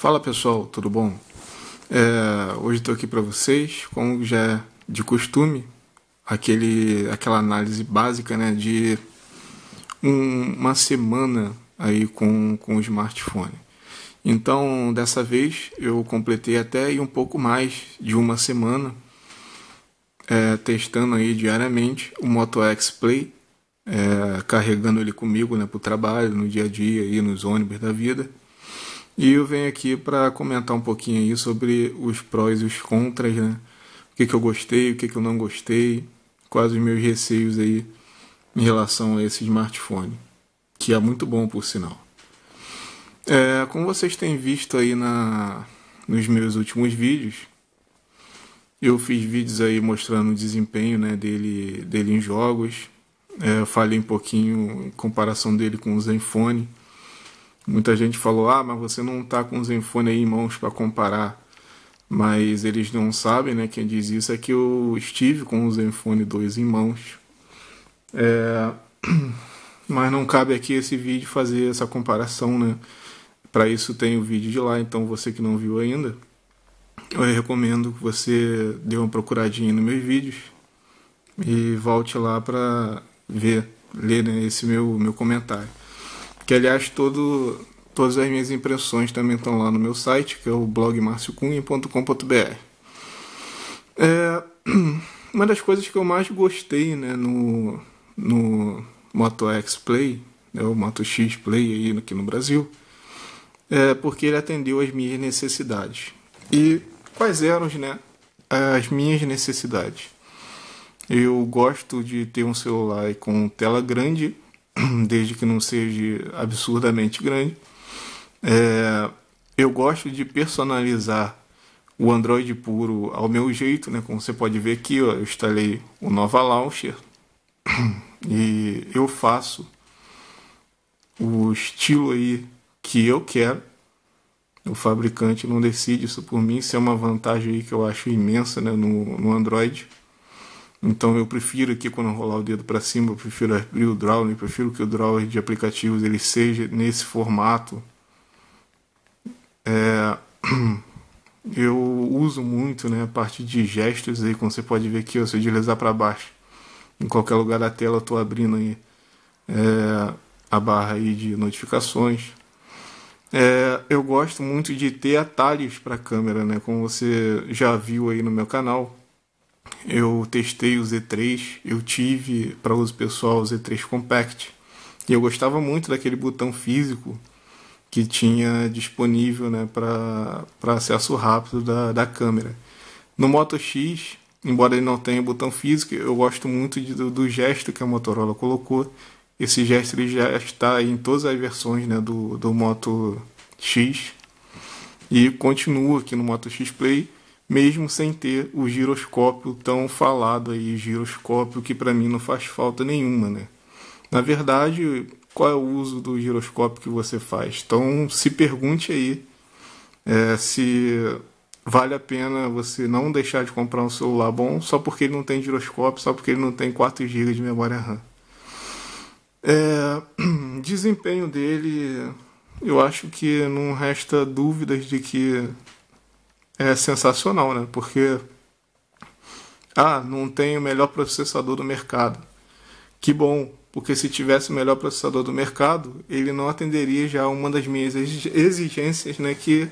Fala pessoal, tudo bom? É, hoje estou aqui para vocês, como já é de costume, aquele, aquela análise básica né, de um, uma semana aí com, com o smartphone. Então, dessa vez eu completei até e um pouco mais de uma semana é, testando aí diariamente o Moto X Play, é, carregando ele comigo né, para o trabalho, no dia a dia, aí nos ônibus da vida e eu venho aqui para comentar um pouquinho aí sobre os prós e os contras, né? O que, que eu gostei, o que, que eu não gostei, quais os meus receios aí em relação a esse smartphone, que é muito bom por sinal. É, como vocês têm visto aí na, nos meus últimos vídeos, eu fiz vídeos aí mostrando o desempenho né, dele, dele em jogos, é, falei um pouquinho em comparação dele com o Zenfone, Muita gente falou: ah, mas você não está com o Zenfone aí em mãos para comparar. Mas eles não sabem, né? Quem diz isso é que eu estive com o Zenfone 2 em mãos. É... Mas não cabe aqui esse vídeo fazer essa comparação, né? Para isso tem o vídeo de lá, então você que não viu ainda, eu recomendo que você dê uma procuradinha nos meus vídeos e volte lá para ver, ler né, esse meu, meu comentário. Que aliás todo, todas as minhas impressões também estão lá no meu site, que é o blogmarciocunha.com.br. É, uma das coisas que eu mais gostei né, no, no Moto X Play, né, o Moto X Play aí aqui no Brasil, é porque ele atendeu às minhas necessidades. E quais eram né, as minhas necessidades? Eu gosto de ter um celular com tela grande desde que não seja absurdamente grande. É, eu gosto de personalizar o Android puro ao meu jeito, né? Como você pode ver aqui, ó, eu instalei o Nova Launcher e eu faço o estilo aí que eu quero. O fabricante não decide isso por mim, isso é uma vantagem aí que eu acho imensa né, no, no Android. Então eu prefiro aqui quando rolar o dedo para cima, eu prefiro abrir o Drawler, prefiro que o Draw de aplicativos ele seja nesse formato. É, eu uso muito né, a parte de gestos aí, como você pode ver aqui, ó, se eu deslizar para baixo, em qualquer lugar da tela eu estou abrindo aí, é, a barra aí de notificações. É, eu gosto muito de ter atalhos para a câmera, né, como você já viu aí no meu canal eu testei o Z3, eu tive para uso pessoal o Z3 Compact e eu gostava muito daquele botão físico que tinha disponível né, para acesso rápido da, da câmera. No Moto X, embora ele não tenha botão físico, eu gosto muito de, do, do, gesto que a Motorola colocou. Esse gesto ele já está em todas as versões né, do, do Moto X e continua aqui no Moto X Play mesmo sem ter o giroscópio tão falado aí, giroscópio que para mim não faz falta nenhuma, né? Na verdade, qual é o uso do giroscópio que você faz? Então, se pergunte aí é, se vale a pena você não deixar de comprar um celular bom só porque ele não tem giroscópio, só porque ele não tem 4 GB de memória RAM. É, desempenho dele, eu acho que não resta dúvidas de que é sensacional, né? Porque ah, não tem o melhor processador do mercado. Que bom, porque se tivesse o melhor processador do mercado, ele não atenderia já uma das minhas exigências, né, que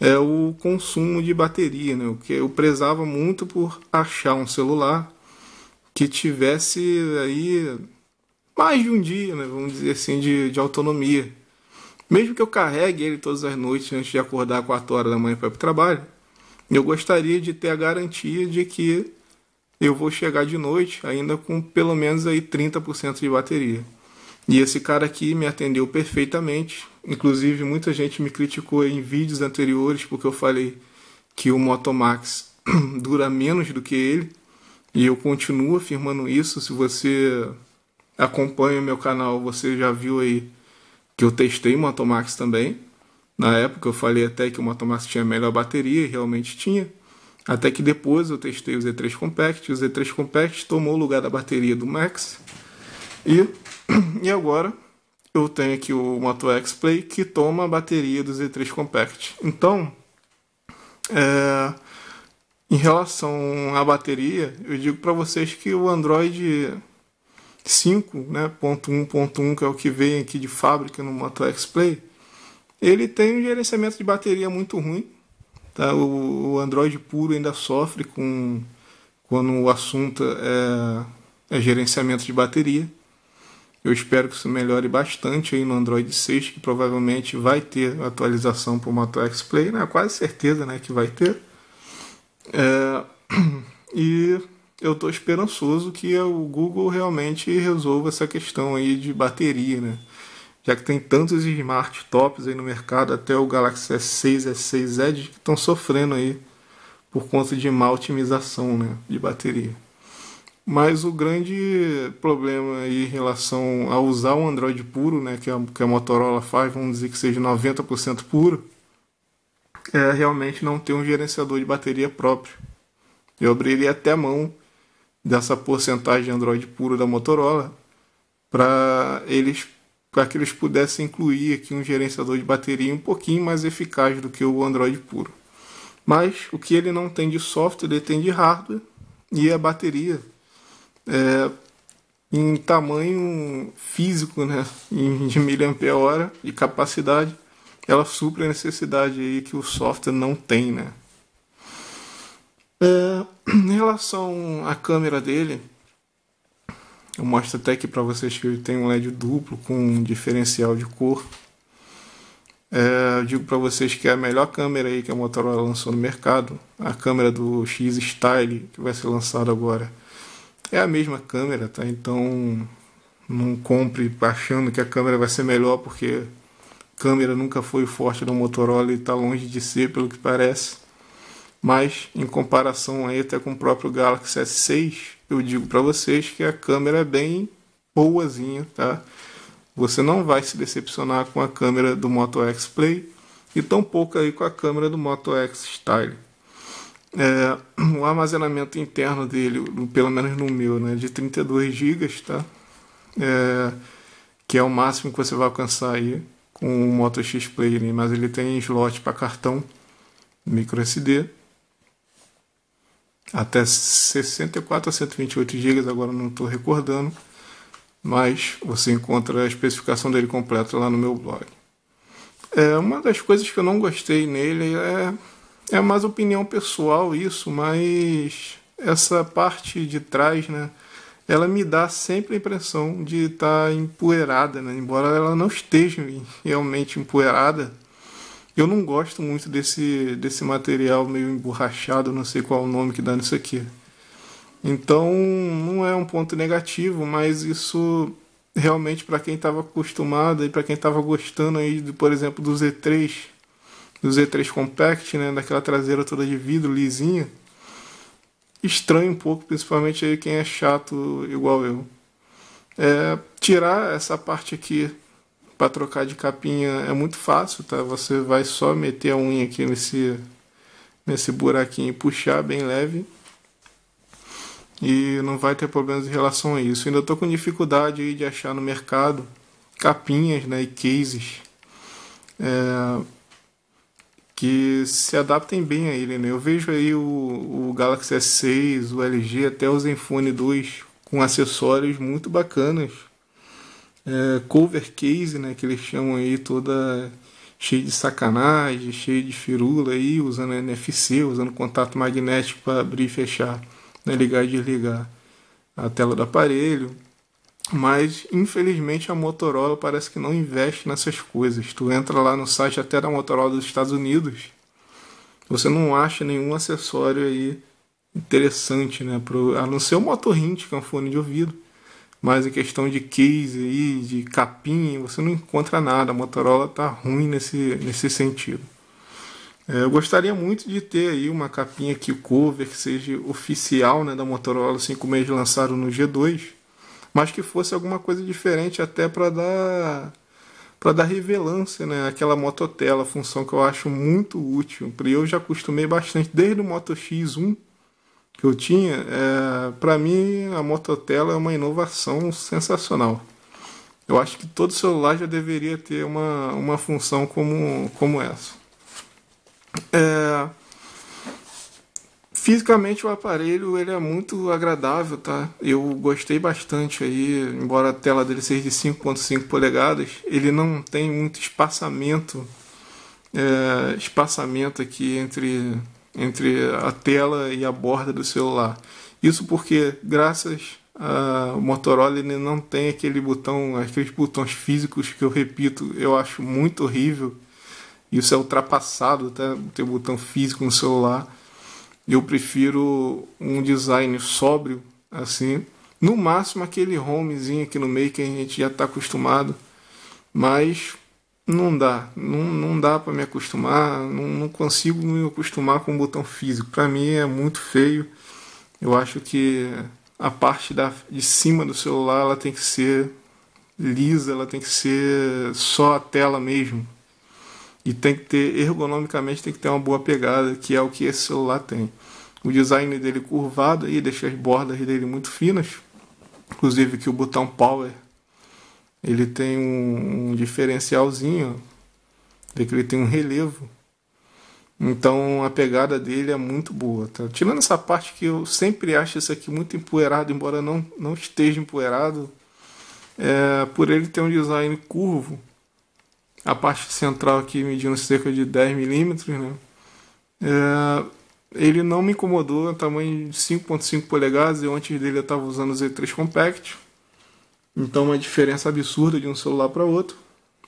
é o consumo de bateria, né? O que eu prezava muito por achar um celular que tivesse aí mais de um dia, né, vamos dizer assim, de, de autonomia. Mesmo que eu carregue ele todas as noites antes de acordar 4 horas da manhã para ir para o trabalho, eu gostaria de ter a garantia de que eu vou chegar de noite ainda com pelo menos aí 30% de bateria. E esse cara aqui me atendeu perfeitamente. Inclusive, muita gente me criticou em vídeos anteriores porque eu falei que o Motomax dura menos do que ele. E eu continuo afirmando isso. Se você acompanha o meu canal, você já viu aí que eu testei o Motomax também. Na época eu falei até que o Motomax tinha melhor bateria, e realmente tinha. Até que depois eu testei o Z3 Compact, e o Z3 Compact tomou o lugar da bateria do Max. E, e agora eu tenho aqui o Moto X Play que toma a bateria do Z3 Compact. Então, é, em relação à bateria, eu digo para vocês que o Android 5.1.1, né, que é o que vem aqui de fábrica no Moto X Play, ele tem um gerenciamento de bateria muito ruim. Tá? O, o Android puro ainda sofre com quando o assunto é, é gerenciamento de bateria. Eu espero que isso melhore bastante aí no Android 6, que provavelmente vai ter atualização para o Moto X Play, né? quase certeza né, que vai ter. É... E eu estou esperançoso que o Google realmente resolva essa questão aí de bateria, né? já que tem tantos smart tops aí no mercado, até o Galaxy S6, S6 Edge que estão sofrendo aí por conta de má otimização né, de bateria. Mas o grande problema aí em relação a usar um Android puro, né, que, a, que a Motorola faz, vamos dizer que seja 90% puro, é realmente não ter um gerenciador de bateria próprio. Eu abriria até mão dessa porcentagem de Android puro da Motorola para eles para que eles pudessem incluir aqui um gerenciador de bateria um pouquinho mais eficaz do que o Android puro. Mas o que ele não tem de software, ele tem de hardware e a bateria é, em tamanho físico, né, de miliamper hora de capacidade, ela supre a necessidade aí que o software não tem, né. É, em relação à câmera dele, eu mostro até aqui para vocês que ele tem um LED duplo com um diferencial de cor. É, eu digo para vocês que é a melhor câmera aí que a Motorola lançou no mercado, a câmera do X Style que vai ser lançada agora, é a mesma câmera, tá? Então não compre achando que a câmera vai ser melhor porque câmera nunca foi forte da Motorola e está longe de ser, pelo que parece. Mas em comparação aí até com o próprio Galaxy S6, eu digo para vocês que a câmera é bem boazinha, tá? Você não vai se decepcionar com a câmera do Moto X Play e tampouco aí com a câmera do Moto X Style. É, o armazenamento interno dele, pelo menos no meu, né, é de 32 GB, tá? É, que é o máximo que você vai alcançar aí com o Moto X Play, né? mas ele tem slot para cartão micro SD até 64 a 128 GB, agora não estou recordando, mas você encontra a especificação dele completa lá no meu blog. É, uma das coisas que eu não gostei nele é, é mais opinião pessoal isso, mas essa parte de trás, né, ela me dá sempre a impressão de estar tá empoeirada, né, embora ela não esteja realmente empoeirada eu não gosto muito desse, desse material meio emborrachado, não sei qual é o nome que dá nisso aqui. Então, não é um ponto negativo, mas isso realmente para quem estava acostumado e para quem estava gostando aí, do, por exemplo, do Z3, do Z3 Compact, né, daquela traseira toda de vidro lisinha, estranho um pouco, principalmente aí quem é chato igual eu. É, tirar essa parte aqui para trocar de capinha é muito fácil, tá? Você vai só meter a unha aqui nesse, nesse buraquinho e puxar bem leve. E não vai ter problemas em relação a isso. Ainda estou com dificuldade de achar no mercado capinhas né, e cases é, que se adaptem bem a ele. Né? Eu vejo aí o, o Galaxy S6, o LG, até o Zenfone 2 com acessórios muito bacanas é, cover case, né, que eles chamam aí toda cheia de sacanagem, cheia de firula aí, usando NFC, usando contato magnético para abrir e fechar, né, ligar e desligar a tela do aparelho. Mas infelizmente a Motorola parece que não investe nessas coisas. Tu entra lá no site até da Motorola dos Estados Unidos, você não acha nenhum acessório aí interessante, né? Pro, a não ser o Motorrint, que é um fone de ouvido mas em questão de case aí, de capinha, você não encontra nada. A Motorola está ruim nesse, nesse sentido. É, eu gostaria muito de ter aí uma capinha que cover, que seja oficial né, da Motorola, assim como eles lançaram no G2, mas que fosse alguma coisa diferente até para dar para dar revelância, né? Aquela mototela, função que eu acho muito útil. Eu já acostumei bastante desde o Moto X1 que eu tinha, é, para mim a mototela é uma inovação sensacional. Eu acho que todo celular já deveria ter uma, uma função como, como essa. É, fisicamente o aparelho ele é muito agradável, tá? Eu gostei bastante aí, embora a tela dele seja de 5.5 polegadas, ele não tem muito espaçamento, é, espaçamento aqui entre entre a tela e a borda do celular. Isso porque, graças a Motorola, ele não tem aquele botão, aqueles botões físicos que eu repito, eu acho muito horrível. Isso é ultrapassado, tá? ter botão físico no celular. Eu prefiro um design sóbrio, assim. No máximo aquele homezinho aqui no meio que a gente já está acostumado. Mas não dá, não, não dá para me acostumar, não, não, consigo me acostumar com o botão físico. Para mim é muito feio. Eu acho que a parte da, de cima do celular ela tem que ser lisa, ela tem que ser só a tela mesmo. E tem que ter, ergonomicamente, tem que ter uma boa pegada, que é o que esse celular tem. O design dele curvado aí deixa as bordas dele muito finas, inclusive que o botão power ele tem um, um diferencialzinho, vê que ele tem um relevo. Então a pegada dele é muito boa. Tá? Tirando essa parte que eu sempre acho isso aqui muito empoeirado, embora não, não esteja empoeirado, é, por ele ter um design curvo, a parte central aqui medindo cerca de 10 milímetros, né? É, ele não me incomodou, é tamanho de 5.5 polegadas, eu antes dele eu estava usando o Z3 Compact. Então, uma diferença absurda de um celular para outro,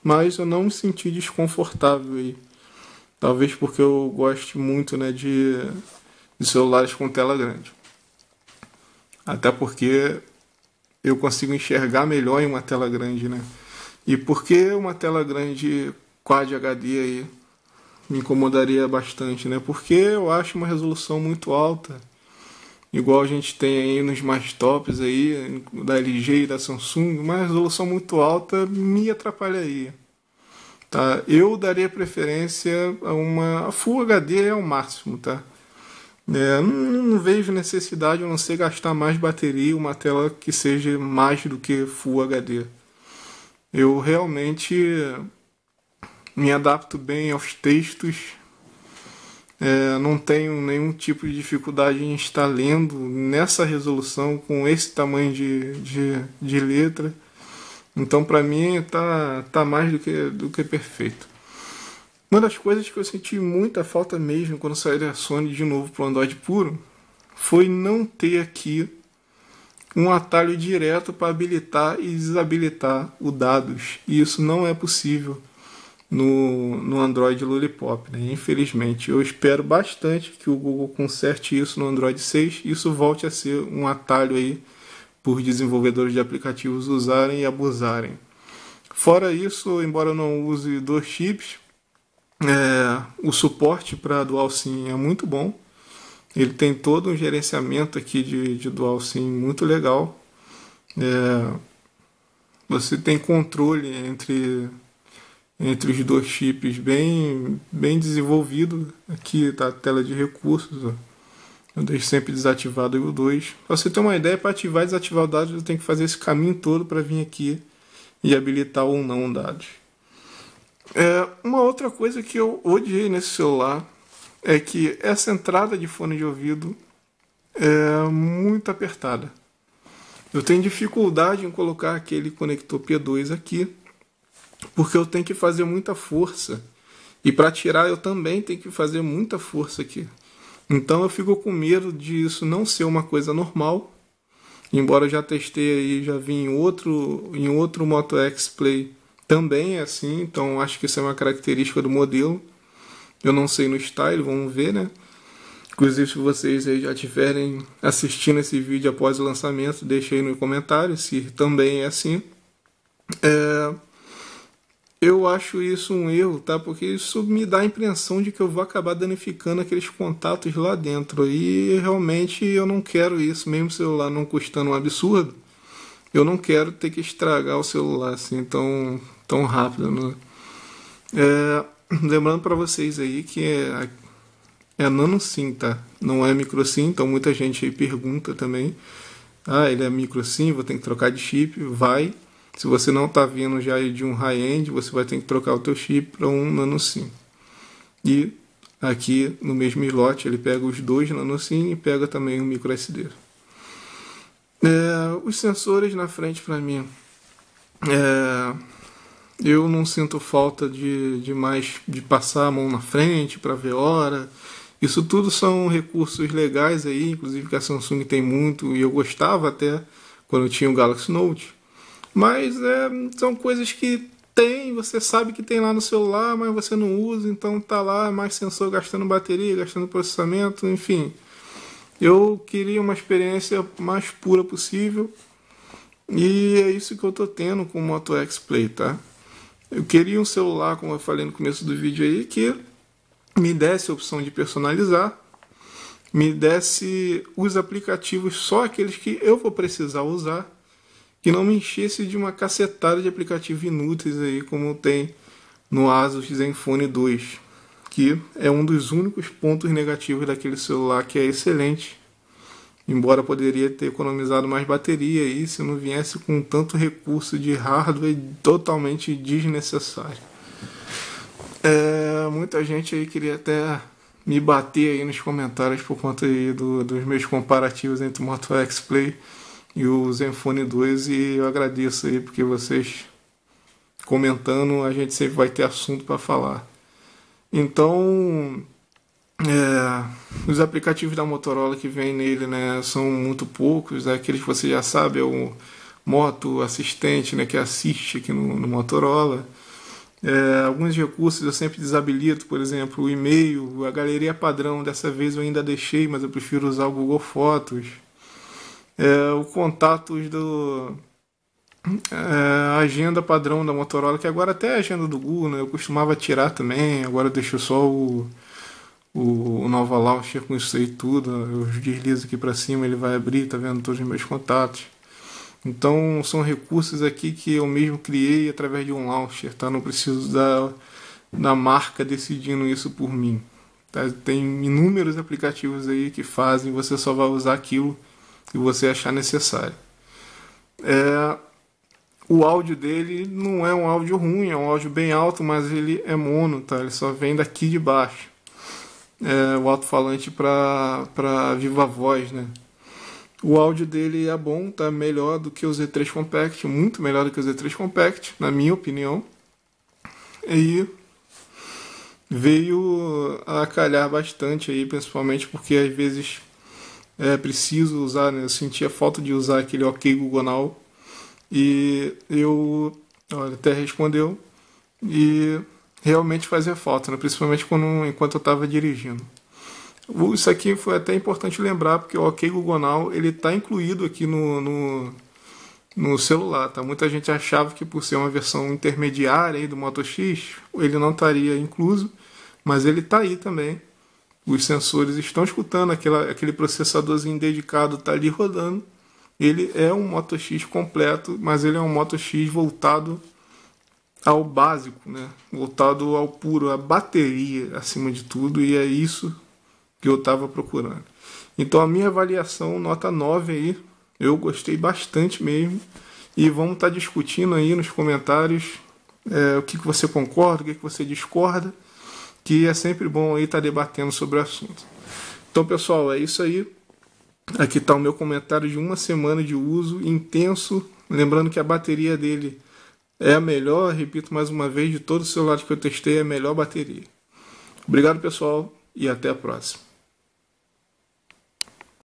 mas eu não me senti desconfortável aí. Talvez porque eu goste muito né, de, de celulares com tela grande. Até porque eu consigo enxergar melhor em uma tela grande, né? E por que uma tela grande Quad HD aí me incomodaria bastante, né? Porque eu acho uma resolução muito alta igual a gente tem aí nos mais tops aí, da LG e da Samsung, uma resolução muito alta me atrapalharia. Tá? Eu daria preferência a uma. A Full HD é o máximo, tá? É, não, não, vejo necessidade a não ser gastar mais bateria uma tela que seja mais do que Full HD. Eu realmente me adapto bem aos textos é, não tenho nenhum tipo de dificuldade em estar lendo nessa resolução, com esse tamanho de, de, de letra. Então, para mim, tá, tá mais do que, do que perfeito. Uma das coisas que eu senti muita falta mesmo quando saí da Sony de novo para o Android puro foi não ter aqui um atalho direto para habilitar e desabilitar o dados. E isso não é possível no, no Android Lollipop. Né? Infelizmente, eu espero bastante que o Google conserte isso no Android 6 e isso volte a ser um atalho aí por desenvolvedores de aplicativos usarem e abusarem. Fora isso, embora eu não use dois chips, é, o suporte para Dual SIM é muito bom. Ele tem todo um gerenciamento aqui de, de Dual SIM muito legal. É, você tem controle entre entre os dois chips bem, bem desenvolvido. Aqui está a tela de recursos. Eu deixo sempre desativado o 2. Para você ter uma ideia, para ativar e desativar o dado, eu tenho que fazer esse caminho todo para vir aqui e habilitar ou não dados. É, uma outra coisa que eu odiei nesse celular é que essa entrada de fone de ouvido é muito apertada. Eu tenho dificuldade em colocar aquele conector P2 aqui porque eu tenho que fazer muita força. E para tirar eu também tenho que fazer muita força aqui. Então eu fico com medo de isso não ser uma coisa normal. Embora eu já testei aí, já vi em outro, em outro Moto X Play também é assim, então acho que isso é uma característica do modelo. Eu não sei no style, vamos ver, né? Inclusive, se vocês já estiverem assistindo esse vídeo após o lançamento, deixe aí no comentário se também é assim. É... Eu acho isso um erro, tá? Porque isso me dá a impressão de que eu vou acabar danificando aqueles contatos lá dentro. E realmente eu não quero isso, mesmo o celular não custando um absurdo. Eu não quero ter que estragar o celular assim tão, tão rápido. Né? É, lembrando para vocês aí que é, é nano sim, tá? Não é micro sim, então muita gente aí pergunta também. Ah, ele é micro sim, vou ter que trocar de chip. Vai, se você não está vindo já de um high-end, você vai ter que trocar o teu chip para um Nano SIM. E aqui no mesmo slot ele pega os dois Nano SIM e pega também o um micro SD. É, os sensores na frente para mim, é, eu não sinto falta de, de mais de passar a mão na frente para ver hora. Isso tudo são recursos legais aí, inclusive que a Samsung tem muito e eu gostava até quando eu tinha o Galaxy Note. Mas é, são coisas que tem, você sabe que tem lá no celular, mas você não usa, então tá lá mais sensor gastando bateria, gastando processamento, enfim. Eu queria uma experiência mais pura possível e é isso que eu tô tendo com o Moto X Play, tá? Eu queria um celular, como eu falei no começo do vídeo aí, que me desse a opção de personalizar, me desse os aplicativos só aqueles que eu vou precisar usar que não me enchesse de uma cacetada de aplicativos inúteis aí como tem no Asus Zenfone 2, que é um dos únicos pontos negativos daquele celular que é excelente, embora poderia ter economizado mais bateria aí se não viesse com tanto recurso de hardware totalmente desnecessário. É, muita gente aí queria até me bater aí nos comentários por conta aí do, dos meus comparativos entre o Moto X Play e o Zenfone 2 e eu agradeço aí porque vocês comentando a gente sempre vai ter assunto para falar. Então, é, os aplicativos da Motorola que vem nele né, são muito poucos, né, aqueles que você já sabe, é o Moto Assistente, né, que assiste aqui no, no Motorola. É, alguns recursos eu sempre desabilito, por exemplo, o e-mail, a galeria padrão, dessa vez eu ainda deixei, mas eu prefiro usar o Google Fotos é, o contatos do é, agenda padrão da Motorola, que agora até a agenda do Google, né? Eu costumava tirar também, agora deixo só o, o, o Nova Launcher com isso aí tudo. Eu deslizo aqui para cima, ele vai abrir, tá vendo todos os meus contatos. Então são recursos aqui que eu mesmo criei através de um launcher, tá? Não preciso da, da marca decidindo isso por mim. Tá? Tem inúmeros aplicativos aí que fazem, você só vai usar aquilo que você achar necessário. É, o áudio dele não é um áudio ruim, é um áudio bem alto, mas ele é mono, tá? Ele só vem daqui de baixo. É, o alto-falante para viva voz, né? O áudio dele é bom, tá melhor do que o Z3 Compact, muito melhor do que o Z3 Compact, na minha opinião. E veio a calhar bastante aí, principalmente porque às vezes é, preciso usar, né? Eu sentia falta de usar aquele OK Google Now. E eu, olha, até respondeu. E realmente fazia falta, né? principalmente quando, enquanto eu estava dirigindo. Isso aqui foi até importante lembrar, porque o OK Google Now ele está incluído aqui no, no, no, celular. Tá? Muita gente achava que por ser uma versão intermediária aí do Moto X, ele não estaria incluso, mas ele está aí também os sensores estão escutando, aquela, aquele processadorzinho dedicado está ali rodando. Ele é um Moto X completo, mas ele é um Moto X voltado ao básico, né? voltado ao puro, à bateria acima de tudo, e é isso que eu estava procurando. Então a minha avaliação, nota 9 aí, eu gostei bastante mesmo. E vamos estar tá discutindo aí nos comentários é, o que, que você concorda, o que, que você discorda que é sempre bom aí estar tá debatendo sobre o assunto. Então, pessoal, é isso aí. Aqui está o meu comentário de uma semana de uso intenso. Lembrando que a bateria dele é a melhor, repito mais uma vez, de todos os celulares que eu testei, é a melhor bateria. Obrigado, pessoal, e até a próxima.